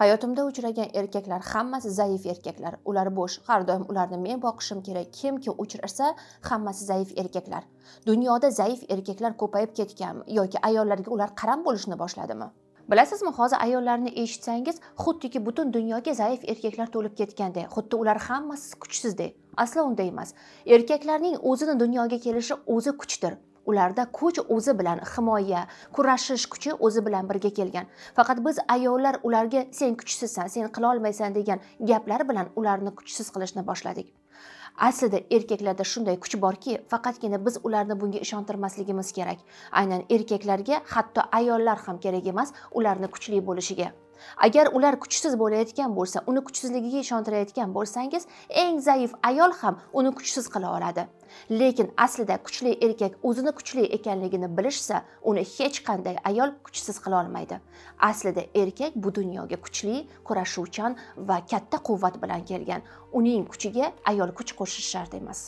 hayotimda uchragan erkaklar hammasi zaif erkaklar ular bo'sh har doim ularni men boqishim kerak kimki uchrasa hammasi zaif erkaklar dunyoda zaif erkaklar ko'payib ketganmi yoki ayollarga ular qaram bo'lishni boshladimi bilasizmi hozir ayollarni eshitsangiz xuddiki butun dunyoga zaif erkaklar to'lib ketganday xuddi ular hammasi kuchsizdek aslo unday emas erkaklarning o'zini dunyoga kelishi o'zi kuchdir ularda kuch o'zi bilan himoya kurashish kuchi o'zi bilan birga kelgan faqat biz ayollar ularga sen kuchsizsan sen qilolmaysan degan gaplar bilan ularni kuchsiz qilishni boshladik aslida erkaklarda shunday kuch borki faqatgina biz ularni bunga ishontirmasligimiz kerak aynan erkaklarga hatto ayollar ham kerak emas ularni kuchli bo'lishiga agar ular kuchsiz bo'layotgan bo'lsa uni kuchsizligiga ishontirayotgan bo'lsangiz eng zaif ayol ham uni kuchsiz qila oladi lekin aslida kuchli erkak o'zini kuchli ekanligini bilishsa uni hech qanday ayol kuchsiz qila olmaydi aslida erkak bu dunyoga kuchli kurashuvchan va katta quvvat bilan kelgan uning kuchiga ayol kuch qo'shishi shart emas